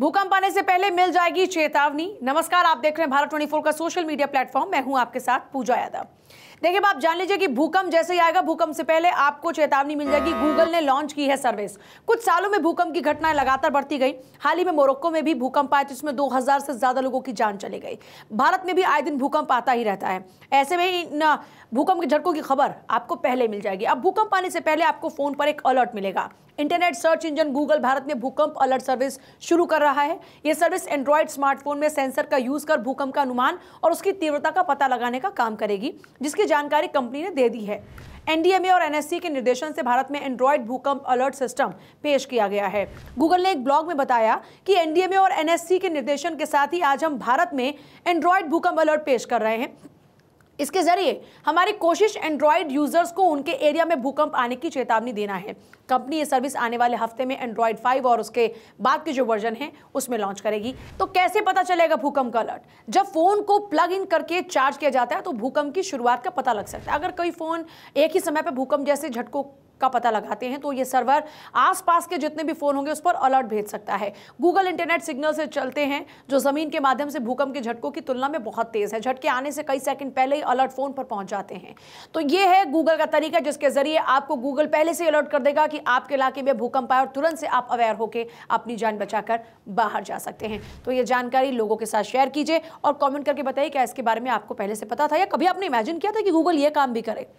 भूकंप आने से पहले मिल जाएगी चेतावनी नमस्कार आप देख रहे हैं भारत ट्वेंटी फोर का सोशल मीडिया प्लेटफॉर्म मैं हूं आपके साथ पूजा यादव देखिए आप जान लीजिए कि भूकंप जैसे ही आएगा भूकंप से पहले आपको चेतावनी मिल जाएगी गूगल ने लॉन्च की है सर्विस कुछ सालों में भूकंप की घटनाएं लगातार बढ़ती गई हाल ही में मोरक्को में भी भूकंप आया जिसमें 2000 से ज्यादा लोगों की जान चली गई भारत में भी आए दिन भूकंप आता ही रहता है ऐसे में इन भूकंप के झटकों की खबर आपको पहले मिल जाएगी अब भूकंप आने से पहले आपको फोन पर एक अलर्ट मिलेगा internet search engine Google Bharat में भूकंप अलर्ट सर्विस शुरू कर रहा है ये सर्विस एंड्रॉयड स्मार्टफोन में सेंसर का यूज कर भूकंप का अनुमान और उसकी तीव्रता का पता लगाने का काम करेगी जिसकी जानकारी कंपनी ने दे दी है एनडीएमए और एनएससी के निर्देशन से भारत में एंड्रॉयड भूकंप अलर्ट सिस्टम पेश किया गया है गूगल ने एक ब्लॉग में बताया कि एनडीएमए और एनएससी के निर्देशन के साथ ही आज हम भारत में एंड्रॉयड भूकंप अलर्ट पेश कर रहे हैं इसके जरिए हमारी कोशिश एंड्रॉयड यूजर्स को उनके एरिया में भूकंप आने की चेतावनी देना है कंपनी ये सर्विस आने वाले हफ्ते में एंड्रॉयड 5 और उसके बाद के जो वर्जन है उसमें लॉन्च करेगी तो कैसे पता चलेगा भूकंप का अलर्ट जब फोन को प्लग इन करके चार्ज किया जाता है तो भूकंप की शुरुआत का पता लग सकता है अगर कोई फोन एक ही समय पर भूकंप जैसे झटकों का पता लगाते हैं तो ये सर्वर आसपास के जितने भी फ़ोन होंगे उस पर अलर्ट भेज सकता है गूगल इंटरनेट सिग्नल से चलते हैं जो ज़मीन के माध्यम से भूकंप के झटकों की तुलना में बहुत तेज़ है झटके आने से कई सेकंड पहले ही अलर्ट फ़ोन पर पहुंच जाते हैं तो ये है गूगल का तरीका जिसके ज़रिए आपको गूगल पहले से अलर्ट कर देगा कि आपके इलाके में भूकंप आए और तुरंत से आप अवेयर होकर अपनी जान बचा बाहर जा सकते हैं तो ये जानकारी लोगों के साथ शेयर कीजिए और कॉमेंट करके बताइए क्या इसके बारे में आपको पहले से पता था या कभी आपने इमेजिन किया था कि गूगल ये काम भी करे